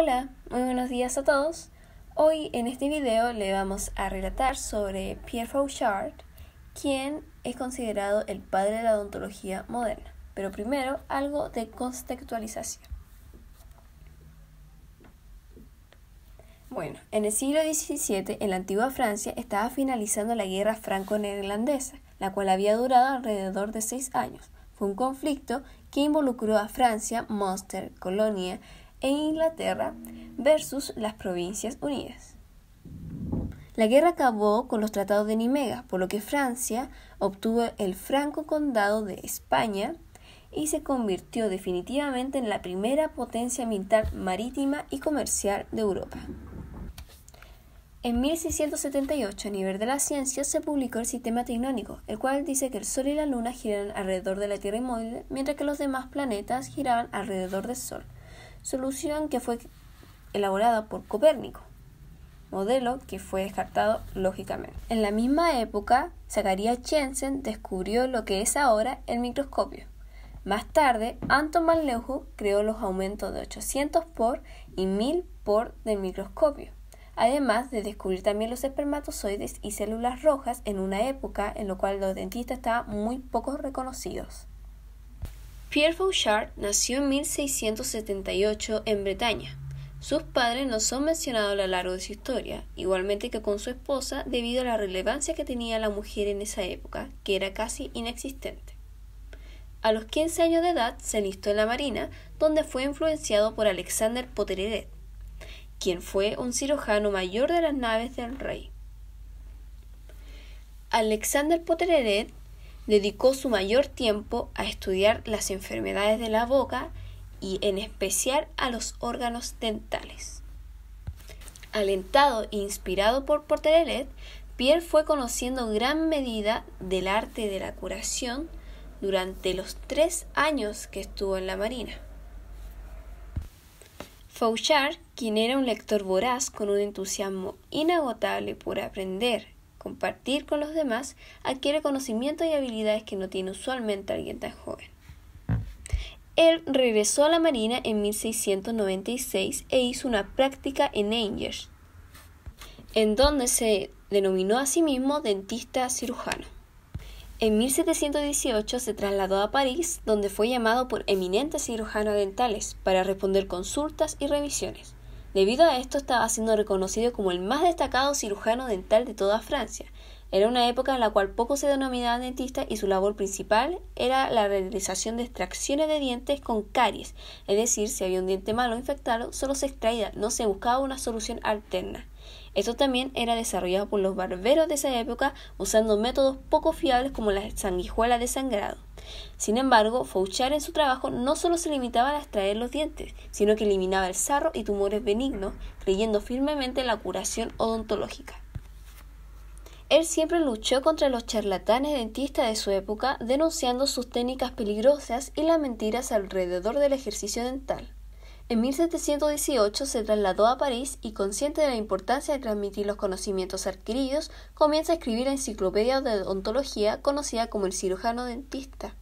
Hola, muy buenos días a todos. Hoy en este video le vamos a relatar sobre Pierre Fauchard, quien es considerado el padre de la odontología moderna. Pero primero, algo de contextualización. Bueno, en el siglo XVII, en la antigua Francia, estaba finalizando la guerra franco-neerlandesa, la cual había durado alrededor de seis años. Fue un conflicto que involucró a Francia, monster, Colonia, e Inglaterra versus las Provincias Unidas. La guerra acabó con los tratados de Nimega, por lo que Francia obtuvo el franco condado de España y se convirtió definitivamente en la primera potencia militar marítima y comercial de Europa. En 1678, a nivel de la ciencia, se publicó el sistema tecnónico, el cual dice que el Sol y la Luna giran alrededor de la Tierra inmóvil, mientras que los demás planetas giraban alrededor del Sol solución que fue elaborada por Copérnico, modelo que fue descartado lógicamente. En la misma época, Zacharias Jensen descubrió lo que es ahora el microscopio. Más tarde, Anton van creó los aumentos de 800 por y 1000 por del microscopio, además de descubrir también los espermatozoides y células rojas en una época en la cual los dentistas estaban muy pocos reconocidos. Pierre Fauchard nació en 1678 en Bretaña. Sus padres no son mencionados a lo largo de su historia, igualmente que con su esposa, debido a la relevancia que tenía la mujer en esa época, que era casi inexistente. A los 15 años de edad se enlistó en la Marina, donde fue influenciado por Alexander Potereret, quien fue un cirujano mayor de las naves del rey. Alexander Potereret dedicó su mayor tiempo a estudiar las enfermedades de la boca y en especial a los órganos dentales. Alentado e inspirado por Porterelet, Pierre fue conociendo gran medida del arte de la curación durante los tres años que estuvo en la Marina. Fauchard, quien era un lector voraz con un entusiasmo inagotable por aprender compartir con los demás, adquiere conocimientos y habilidades que no tiene usualmente alguien tan joven. Él regresó a la Marina en 1696 e hizo una práctica en Angers, en donde se denominó a sí mismo dentista cirujano. En 1718 se trasladó a París, donde fue llamado por eminentes cirujanos dentales para responder consultas y revisiones. Debido a esto estaba siendo reconocido como el más destacado cirujano dental de toda Francia. Era una época en la cual poco se denominaba dentista y su labor principal era la realización de extracciones de dientes con caries, es decir, si había un diente malo o infectado, solo se extraía, no se buscaba una solución alterna. Esto también era desarrollado por los barberos de esa época usando métodos poco fiables como la sanguijuela de sangrado. Sin embargo, Fouchard en su trabajo no solo se limitaba a extraer los dientes, sino que eliminaba el sarro y tumores benignos, creyendo firmemente en la curación odontológica. Él siempre luchó contra los charlatanes dentistas de su época, denunciando sus técnicas peligrosas y las mentiras alrededor del ejercicio dental. En 1718 se trasladó a París y, consciente de la importancia de transmitir los conocimientos adquiridos, comienza a escribir la Enciclopedia de Odontología, conocida como El Cirujano Dentista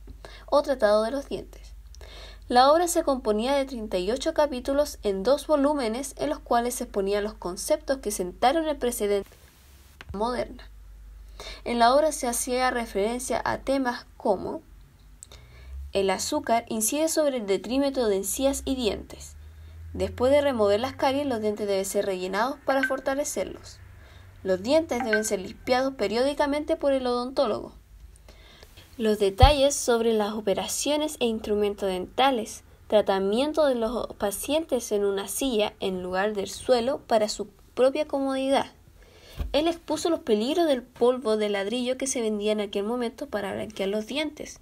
o Tratado de los Dientes. La obra se componía de 38 capítulos en dos volúmenes en los cuales se exponían los conceptos que sentaron el precedente moderna. En la obra se hacía referencia a temas como el azúcar incide sobre el detrimento de encías y dientes, Después de remover las caries, los dientes deben ser rellenados para fortalecerlos. Los dientes deben ser limpiados periódicamente por el odontólogo. Los detalles sobre las operaciones e instrumentos dentales. Tratamiento de los pacientes en una silla en lugar del suelo para su propia comodidad. Él expuso los peligros del polvo de ladrillo que se vendía en aquel momento para blanquear los dientes.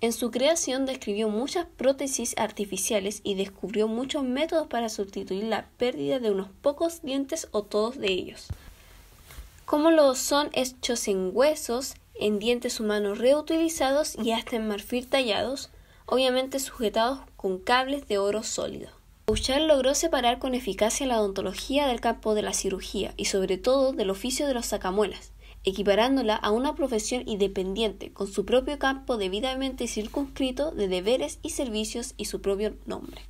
En su creación describió muchas prótesis artificiales y descubrió muchos métodos para sustituir la pérdida de unos pocos dientes o todos de ellos, como los son hechos en huesos, en dientes humanos reutilizados y hasta en marfil tallados, obviamente sujetados con cables de oro sólido. Bouchard logró separar con eficacia la odontología del campo de la cirugía y sobre todo del oficio de los sacamuelas, equiparándola a una profesión independiente, con su propio campo debidamente circunscrito de deberes y servicios y su propio nombre.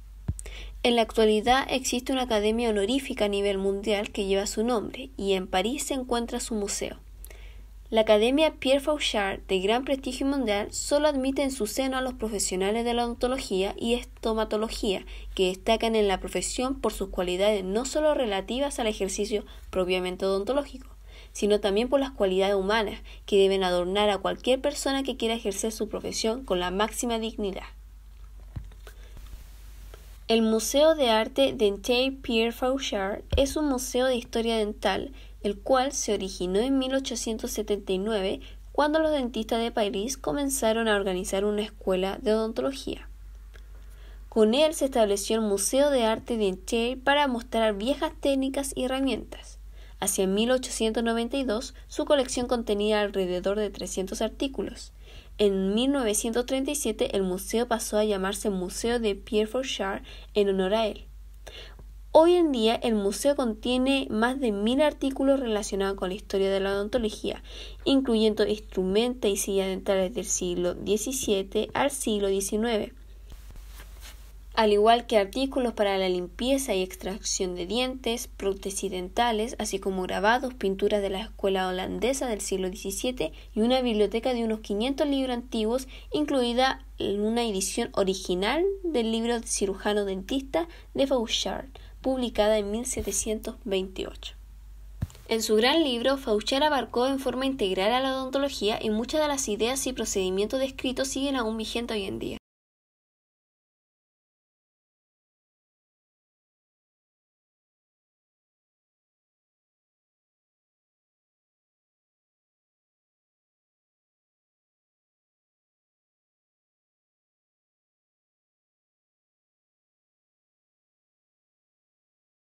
En la actualidad existe una academia honorífica a nivel mundial que lleva su nombre y en París se encuentra su museo. La Academia Pierre Fauchard, de gran prestigio mundial, solo admite en su seno a los profesionales de la odontología y estomatología, que destacan en la profesión por sus cualidades no solo relativas al ejercicio propiamente odontológico, sino también por las cualidades humanas que deben adornar a cualquier persona que quiera ejercer su profesión con la máxima dignidad. El Museo de Arte Dentier Pierre Fauchard es un museo de historia dental, el cual se originó en 1879 cuando los dentistas de París comenzaron a organizar una escuela de odontología. Con él se estableció el Museo de Arte Dentier para mostrar viejas técnicas y herramientas. Hacia 1892 su colección contenía alrededor de 300 artículos. En 1937 el museo pasó a llamarse Museo de Pierre Fauchard en honor a él. Hoy en día el museo contiene más de mil artículos relacionados con la historia de la odontología, incluyendo instrumentos y sillas dentales del siglo XVII al siglo XIX al igual que artículos para la limpieza y extracción de dientes, prótesis dentales, así como grabados, pinturas de la escuela holandesa del siglo XVII y una biblioteca de unos 500 libros antiguos, incluida en una edición original del libro cirujano dentista de Fauchard, publicada en 1728. En su gran libro, Fauchard abarcó en forma integral a la odontología y muchas de las ideas y procedimientos descritos siguen aún vigentes hoy en día.